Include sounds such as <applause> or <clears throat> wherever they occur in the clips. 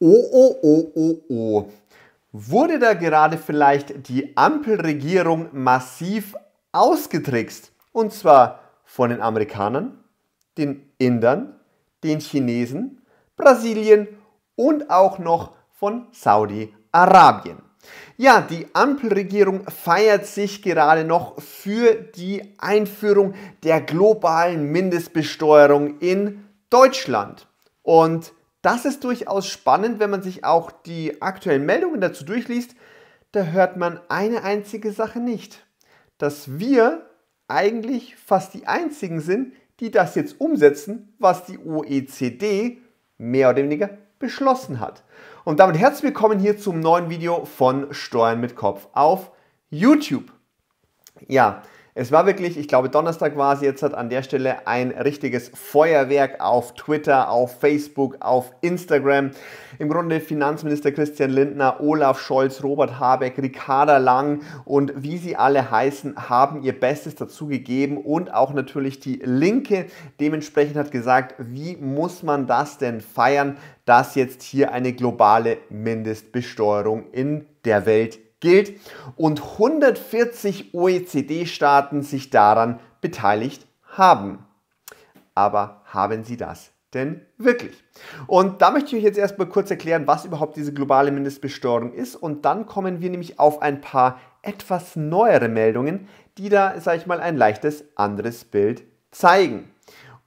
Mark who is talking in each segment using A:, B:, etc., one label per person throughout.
A: Oh, oh, oh, oh, oh. Wurde da gerade vielleicht die Ampelregierung massiv ausgetrickst? Und zwar von den Amerikanern, den Indern, den Chinesen, Brasilien und auch noch von Saudi-Arabien. Ja, die Ampelregierung feiert sich gerade noch für die Einführung der globalen Mindestbesteuerung in Deutschland. Und das ist durchaus spannend, wenn man sich auch die aktuellen Meldungen dazu durchliest. Da hört man eine einzige Sache nicht, dass wir eigentlich fast die einzigen sind, die das jetzt umsetzen, was die OECD mehr oder weniger beschlossen hat. Und damit herzlich willkommen hier zum neuen Video von Steuern mit Kopf auf YouTube. Ja, es war wirklich, ich glaube, Donnerstag war es jetzt, hat an der Stelle ein richtiges Feuerwerk auf Twitter, auf Facebook, auf Instagram. Im Grunde Finanzminister Christian Lindner, Olaf Scholz, Robert Habeck, Ricarda Lang und wie sie alle heißen, haben ihr Bestes dazu gegeben und auch natürlich die Linke dementsprechend hat gesagt, wie muss man das denn feiern, dass jetzt hier eine globale Mindestbesteuerung in der Welt gilt und 140 OECD-Staaten sich daran beteiligt haben. Aber haben sie das denn wirklich? Und da möchte ich euch jetzt erstmal kurz erklären, was überhaupt diese globale Mindestbesteuerung ist und dann kommen wir nämlich auf ein paar etwas neuere Meldungen, die da, sage ich mal, ein leichtes anderes Bild zeigen.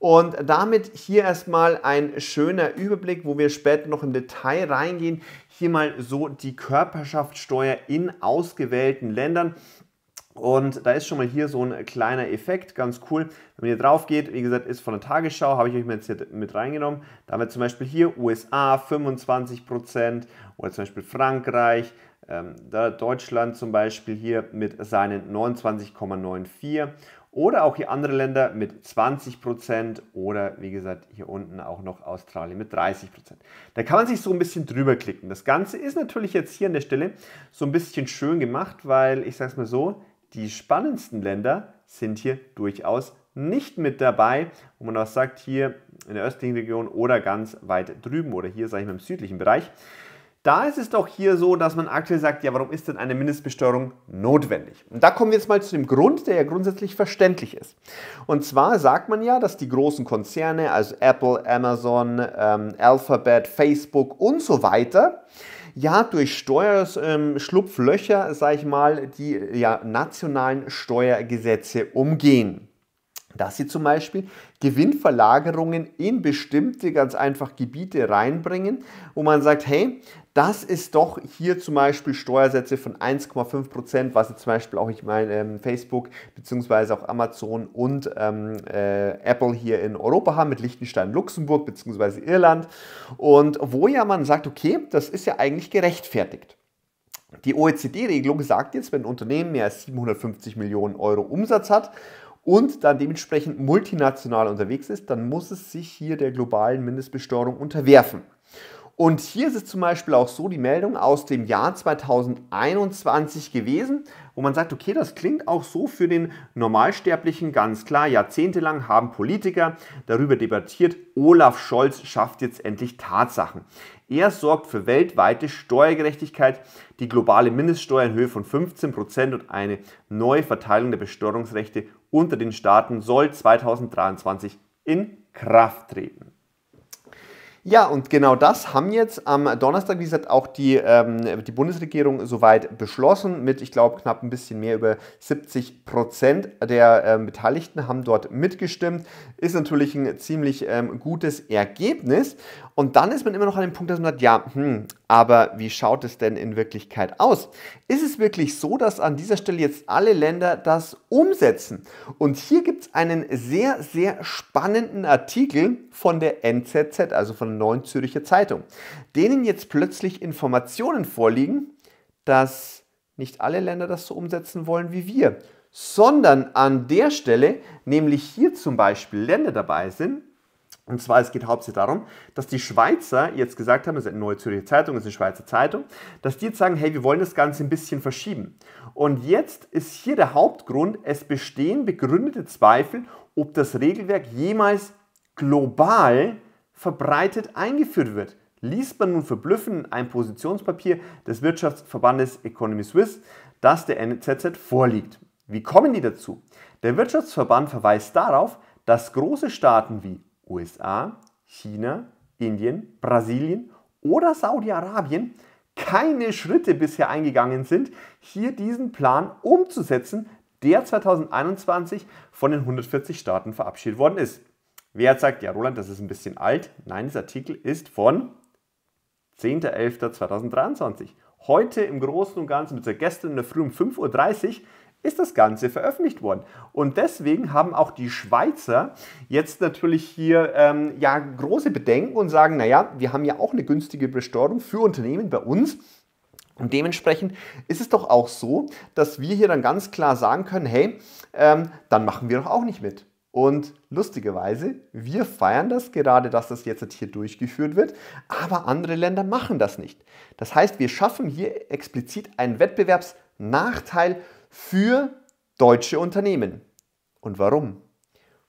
A: Und damit hier erstmal ein schöner Überblick, wo wir später noch im Detail reingehen. Hier mal so die Körperschaftssteuer in ausgewählten Ländern. Und da ist schon mal hier so ein kleiner Effekt, ganz cool. Wenn ihr drauf geht, wie gesagt, ist von der Tagesschau, habe ich euch jetzt hier mit reingenommen. Da haben wir zum Beispiel hier USA 25% oder zum Beispiel Frankreich, ähm, Deutschland zum Beispiel hier mit seinen 29,94% oder auch hier andere Länder mit 20% oder wie gesagt hier unten auch noch Australien mit 30%. Da kann man sich so ein bisschen drüber klicken. Das Ganze ist natürlich jetzt hier an der Stelle so ein bisschen schön gemacht, weil ich sage es mal so, die spannendsten Länder sind hier durchaus nicht mit dabei, wo man auch sagt, hier in der östlichen Region oder ganz weit drüben oder hier, sage ich mal, im südlichen Bereich. Da ist es doch hier so, dass man aktuell sagt, ja, warum ist denn eine Mindestbesteuerung notwendig? Und da kommen wir jetzt mal zu dem Grund, der ja grundsätzlich verständlich ist. Und zwar sagt man ja, dass die großen Konzerne, also Apple, Amazon, ähm, Alphabet, Facebook und so weiter, ja, durch Steuerschlupflöcher, ähm, sage ich mal, die ja, nationalen Steuergesetze umgehen dass sie zum Beispiel Gewinnverlagerungen in bestimmte ganz einfach Gebiete reinbringen, wo man sagt, hey, das ist doch hier zum Beispiel Steuersätze von 1,5 Prozent, was jetzt zum Beispiel auch, ich meine, ähm, Facebook beziehungsweise auch Amazon und ähm, äh, Apple hier in Europa haben mit Liechtenstein, Luxemburg beziehungsweise Irland. Und wo ja man sagt, okay, das ist ja eigentlich gerechtfertigt. Die OECD-Regelung sagt jetzt, wenn ein Unternehmen mehr als 750 Millionen Euro Umsatz hat und dann dementsprechend multinational unterwegs ist, dann muss es sich hier der globalen Mindestbesteuerung unterwerfen. Und hier ist es zum Beispiel auch so die Meldung aus dem Jahr 2021 gewesen, wo man sagt, okay, das klingt auch so für den Normalsterblichen ganz klar. Jahrzehntelang haben Politiker darüber debattiert, Olaf Scholz schafft jetzt endlich Tatsachen. Er sorgt für weltweite Steuergerechtigkeit, die globale Mindeststeuer in Höhe von 15% Prozent und eine neue Verteilung der Besteuerungsrechte unter den Staaten soll 2023 in Kraft treten. Ja, und genau das haben jetzt am Donnerstag, wie gesagt, auch die, ähm, die Bundesregierung soweit beschlossen. Mit, ich glaube, knapp ein bisschen mehr über 70 Prozent der ähm, Beteiligten haben dort mitgestimmt. Ist natürlich ein ziemlich ähm, gutes Ergebnis. Und dann ist man immer noch an dem Punkt, dass man sagt, ja, hm, aber wie schaut es denn in Wirklichkeit aus? Ist es wirklich so, dass an dieser Stelle jetzt alle Länder das umsetzen? Und hier gibt es einen sehr, sehr spannenden Artikel von der NZZ, also von der Neuen Zürcher Zeitung, denen jetzt plötzlich Informationen vorliegen, dass nicht alle Länder das so umsetzen wollen wie wir, sondern an der Stelle, nämlich hier zum Beispiel Länder dabei sind, und zwar, es geht hauptsächlich darum, dass die Schweizer jetzt gesagt haben, es ist eine neue Zürcher Zeitung, es ist eine Schweizer Zeitung, dass die jetzt sagen, hey, wir wollen das Ganze ein bisschen verschieben. Und jetzt ist hier der Hauptgrund, es bestehen begründete Zweifel, ob das Regelwerk jemals global verbreitet eingeführt wird. Liest man nun verblüffend ein Positionspapier des Wirtschaftsverbandes Economy Swiss, das der NZZ vorliegt. Wie kommen die dazu? Der Wirtschaftsverband verweist darauf, dass große Staaten wie USA, China, Indien, Brasilien oder Saudi-Arabien keine Schritte bisher eingegangen sind, hier diesen Plan umzusetzen, der 2021 von den 140 Staaten verabschiedet worden ist. Wer sagt, ja Roland, das ist ein bisschen alt? Nein, dieser Artikel ist von 10.11.2023. Heute im Großen und Ganzen, mit gestern in der Früh um 5.30 Uhr, ist das Ganze veröffentlicht worden. Und deswegen haben auch die Schweizer jetzt natürlich hier ähm, ja, große Bedenken und sagen, naja, wir haben ja auch eine günstige Besteuerung für Unternehmen bei uns. Und dementsprechend ist es doch auch so, dass wir hier dann ganz klar sagen können, hey, ähm, dann machen wir doch auch nicht mit. Und lustigerweise, wir feiern das gerade, dass das jetzt hier durchgeführt wird, aber andere Länder machen das nicht. Das heißt, wir schaffen hier explizit einen Wettbewerbsnachteil für deutsche Unternehmen. Und warum?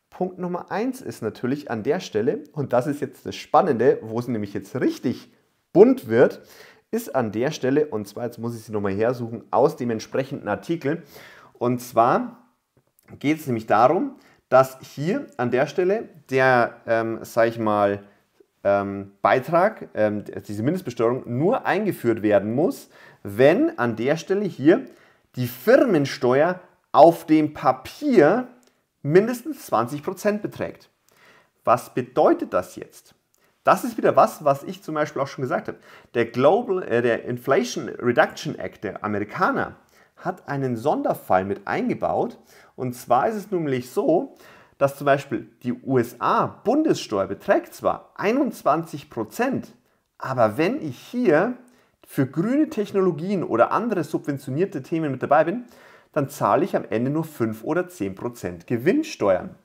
A: Punkt Nummer eins ist natürlich an der Stelle, und das ist jetzt das Spannende, wo es nämlich jetzt richtig bunt wird, ist an der Stelle, und zwar, jetzt muss ich sie nochmal hersuchen, aus dem entsprechenden Artikel. Und zwar geht es nämlich darum, dass hier an der Stelle der, ähm, sag ich mal, ähm, Beitrag, ähm, diese Mindestbesteuerung nur eingeführt werden muss, wenn an der Stelle hier die Firmensteuer auf dem Papier mindestens 20% beträgt. Was bedeutet das jetzt? Das ist wieder was, was ich zum Beispiel auch schon gesagt habe. Der, Global, äh, der Inflation Reduction Act der Amerikaner hat einen Sonderfall mit eingebaut. Und zwar ist es nämlich so, dass zum Beispiel die USA Bundessteuer beträgt zwar 21 aber wenn ich hier für grüne Technologien oder andere subventionierte Themen mit dabei bin, dann zahle ich am Ende nur 5 oder 10% Prozent Gewinnsteuern.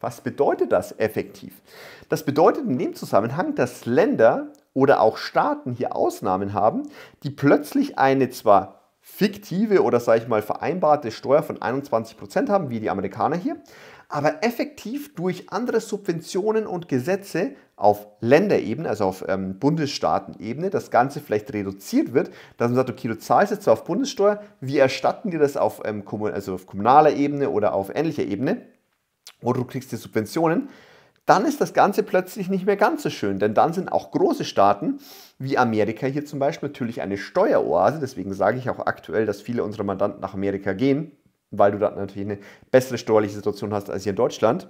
A: Was bedeutet das effektiv? Das bedeutet in dem Zusammenhang, dass Länder oder auch Staaten hier Ausnahmen haben, die plötzlich eine zwar fiktive oder sage ich mal vereinbarte Steuer von 21% Prozent haben, wie die Amerikaner hier, aber effektiv durch andere Subventionen und Gesetze auf Länderebene, also auf ähm, Bundesstaatenebene, das Ganze vielleicht reduziert wird, dass man sagt, okay, du zahlst jetzt zwar auf Bundessteuer, wir erstatten dir das auf, ähm, also auf kommunaler Ebene oder auf ähnlicher Ebene, oder du kriegst die Subventionen, dann ist das Ganze plötzlich nicht mehr ganz so schön, denn dann sind auch große Staaten wie Amerika hier zum Beispiel natürlich eine Steueroase, deswegen sage ich auch aktuell, dass viele unserer Mandanten nach Amerika gehen, weil du da natürlich eine bessere steuerliche Situation hast als hier in Deutschland.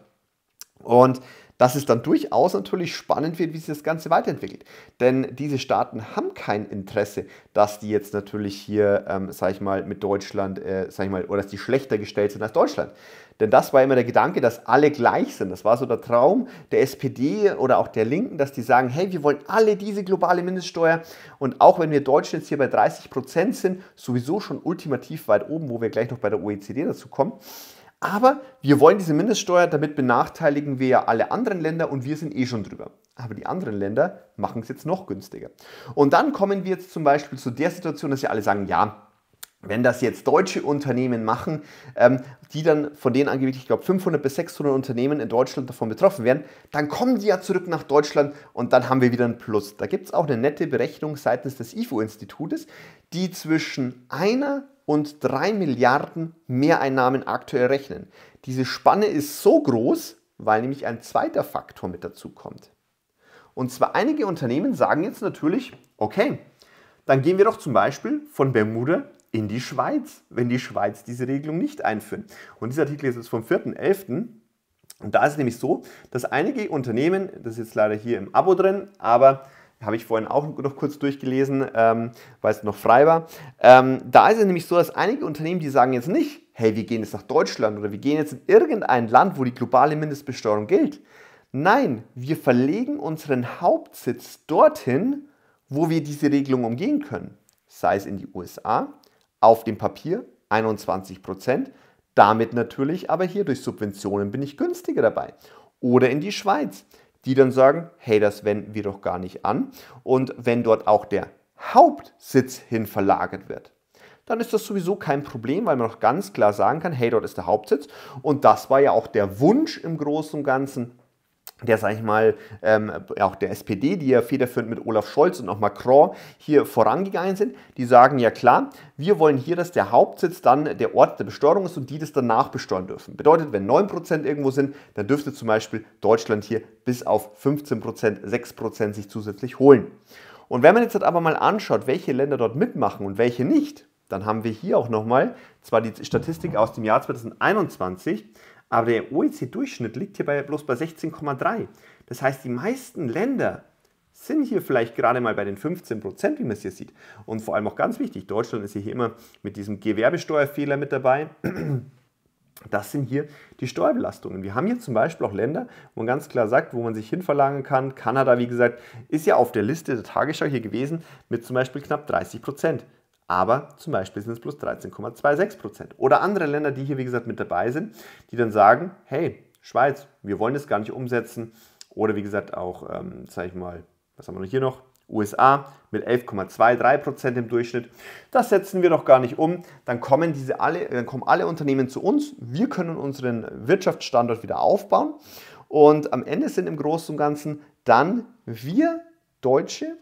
A: Und dass es dann durchaus natürlich spannend wird, wie sich das Ganze weiterentwickelt. Denn diese Staaten haben kein Interesse, dass die jetzt natürlich hier, ähm, sag ich mal, mit Deutschland, äh, sag ich mal, oder dass die schlechter gestellt sind als Deutschland. Denn das war immer der Gedanke, dass alle gleich sind. Das war so der Traum der SPD oder auch der Linken, dass die sagen, hey, wir wollen alle diese globale Mindeststeuer. Und auch wenn wir Deutschland jetzt hier bei 30 Prozent sind, sowieso schon ultimativ weit oben, wo wir gleich noch bei der OECD dazu kommen. Aber wir wollen diese Mindeststeuer, damit benachteiligen wir ja alle anderen Länder und wir sind eh schon drüber. Aber die anderen Länder machen es jetzt noch günstiger. Und dann kommen wir jetzt zum Beispiel zu der Situation, dass sie alle sagen, ja, wenn das jetzt deutsche Unternehmen machen, ähm, die dann von denen angeblich, ich glaube, 500 bis 600 Unternehmen in Deutschland davon betroffen werden, dann kommen die ja zurück nach Deutschland und dann haben wir wieder ein Plus. Da gibt es auch eine nette Berechnung seitens des IFO-Institutes, die zwischen einer und drei Milliarden Mehreinnahmen aktuell rechnen. Diese Spanne ist so groß, weil nämlich ein zweiter Faktor mit dazu kommt. Und zwar einige Unternehmen sagen jetzt natürlich, okay, dann gehen wir doch zum Beispiel von Bermuda in die Schweiz, wenn die Schweiz diese Regelung nicht einführt. Und dieser Artikel ist jetzt vom 4.11. Und da ist es nämlich so, dass einige Unternehmen, das ist jetzt leider hier im Abo drin, aber habe ich vorhin auch noch kurz durchgelesen, ähm, weil es noch frei war. Ähm, da ist es nämlich so, dass einige Unternehmen, die sagen jetzt nicht, hey, wir gehen jetzt nach Deutschland oder wir gehen jetzt in irgendein Land, wo die globale Mindestbesteuerung gilt. Nein, wir verlegen unseren Hauptsitz dorthin, wo wir diese Regelung umgehen können. Sei es in die USA, auf dem Papier 21 Prozent. Damit natürlich aber hier durch Subventionen bin ich günstiger dabei. Oder in die Schweiz, die dann sagen, hey, das wenden wir doch gar nicht an. Und wenn dort auch der Hauptsitz hin verlagert wird, dann ist das sowieso kein Problem, weil man auch ganz klar sagen kann, hey, dort ist der Hauptsitz. Und das war ja auch der Wunsch im Großen und Ganzen der, sage ich mal, ähm, auch der SPD, die ja federführend mit Olaf Scholz und auch Macron hier vorangegangen sind, die sagen ja klar, wir wollen hier, dass der Hauptsitz dann der Ort der Besteuerung ist und die das danach besteuern dürfen. Bedeutet, wenn 9% irgendwo sind, dann dürfte zum Beispiel Deutschland hier bis auf 15%, 6% sich zusätzlich holen. Und wenn man jetzt halt aber mal anschaut, welche Länder dort mitmachen und welche nicht, dann haben wir hier auch nochmal zwar die Statistik aus dem Jahr 2021, aber der OECD-Durchschnitt liegt hier bei, bloß bei 16,3. Das heißt, die meisten Länder sind hier vielleicht gerade mal bei den 15 Prozent, wie man es hier sieht. Und vor allem auch ganz wichtig, Deutschland ist hier immer mit diesem Gewerbesteuerfehler mit dabei. <clears throat> Das sind hier die Steuerbelastungen. Wir haben hier zum Beispiel auch Länder, wo man ganz klar sagt, wo man sich hinverlangen kann. Kanada, wie gesagt, ist ja auf der Liste der Tagesschau hier gewesen mit zum Beispiel knapp 30 Prozent aber zum Beispiel sind es plus 13,26 Prozent. Oder andere Länder, die hier, wie gesagt, mit dabei sind, die dann sagen, hey, Schweiz, wir wollen das gar nicht umsetzen. Oder wie gesagt, auch, ähm, sage ich mal, was haben wir hier noch? USA mit 11,23 Prozent im Durchschnitt. Das setzen wir doch gar nicht um. Dann kommen, diese alle, dann kommen alle Unternehmen zu uns. Wir können unseren Wirtschaftsstandort wieder aufbauen. Und am Ende sind im Großen und Ganzen dann wir Deutsche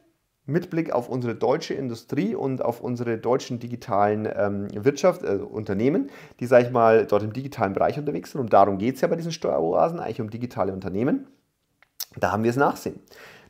A: mit Blick auf unsere deutsche Industrie und auf unsere deutschen digitalen ähm, Wirtschaft, äh, Unternehmen, die, sage ich mal, dort im digitalen Bereich unterwegs sind. Und darum geht es ja bei diesen Steueroasen, eigentlich um digitale Unternehmen. Da haben wir es nachsehen.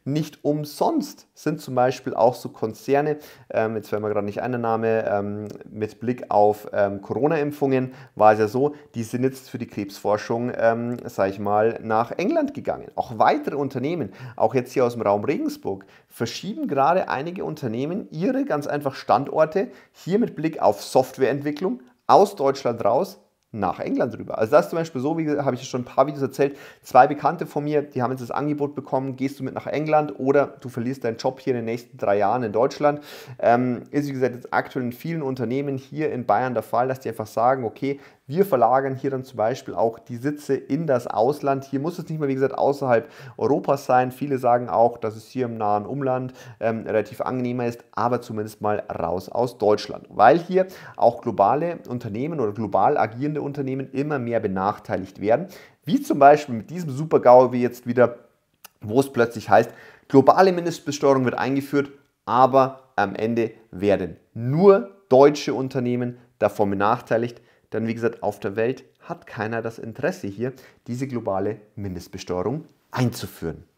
A: Nicht umsonst sind zum Beispiel auch so Konzerne, ähm, jetzt fällt mir gerade nicht ein Name, ähm, mit Blick auf ähm, Corona-Impfungen war es ja so, die sind jetzt für die Krebsforschung, ähm, sage ich mal, nach England gegangen. Auch weitere Unternehmen, auch jetzt hier aus dem Raum Regensburg, verschieben gerade einige Unternehmen ihre ganz einfach Standorte hier mit Blick auf Softwareentwicklung aus Deutschland raus nach England rüber. Also das ist zum Beispiel so, wie habe ich schon ein paar Videos erzählt, zwei Bekannte von mir, die haben jetzt das Angebot bekommen, gehst du mit nach England oder du verlierst deinen Job hier in den nächsten drei Jahren in Deutschland. Ähm, ist wie gesagt jetzt aktuell in vielen Unternehmen hier in Bayern der Fall, dass die einfach sagen, okay, wir verlagern hier dann zum Beispiel auch die Sitze in das Ausland. Hier muss es nicht mehr, wie gesagt, außerhalb Europas sein. Viele sagen auch, dass es hier im nahen Umland ähm, relativ angenehmer ist, aber zumindest mal raus aus Deutschland, weil hier auch globale Unternehmen oder global agierende produzierende Unternehmen immer mehr benachteiligt werden. Wie zum Beispiel mit diesem Super-GAU wie jetzt wieder, wo es plötzlich heißt, globale Mindestbesteuerung wird eingeführt, aber am Ende werden nur deutsche Unternehmen davon benachteiligt. Denn wie gesagt, auf der Welt hat keiner das Interesse hier, diese globale Mindestbesteuerung einzuführen.